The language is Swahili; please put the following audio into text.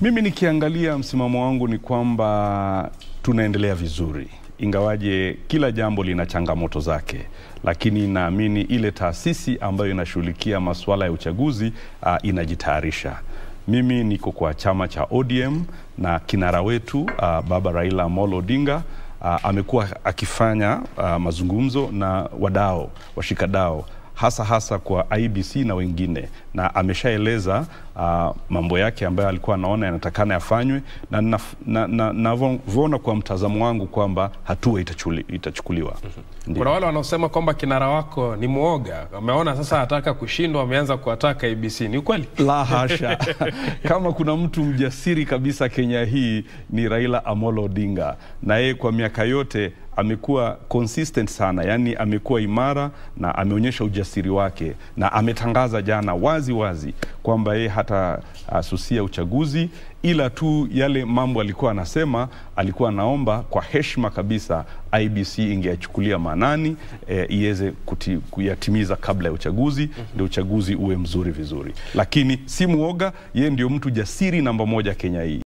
Mimi nikiangalia msimamo wangu ni kwamba tunaendelea vizuri, ingawaje kila jambo lina changamoto zake, lakini naamini ile taasisi ambayo inashughulikia masuala ya uchaguzi uh, inajitayarisha. Mimi niko kwa chama cha ODM na kinara wetu uh, baba Raila Amolo Odinga uh, amekuwa akifanya uh, mazungumzo na wadau washikadau hasa hasa kwa IBC na wengine, na ameshaeleza uh, mambo yake ambayo alikuwa anaona yanatakana yafanywe, na navyoona na, na, na, kwa mtazamo wangu kwamba hatua itachuli, itachukuliwa. Mhm. Kuna wale wanaosema kwamba kinara wako ni mwoga, wameona sasa anataka kushindwa, wameanza kuwataka IBC. Ni ukweli? La hasha. Kama kuna mtu mjasiri kabisa Kenya hii ni Raila Amolo Odinga, na yeye kwa miaka yote amekuwa consistent sana, yani amekuwa imara na ameonyesha ujasiri wake, na ametangaza jana wazi wazi kwamba yeye hata asusia uchaguzi, ila tu yale mambo alikuwa anasema, alikuwa anaomba kwa heshima kabisa IBC ingeyachukulia maanani e, iweze kuyatimiza kabla ya uchaguzi mm -hmm. ndio uchaguzi uwe mzuri vizuri, lakini si muoga, yeye ndio mtu jasiri namba moja Kenya hii.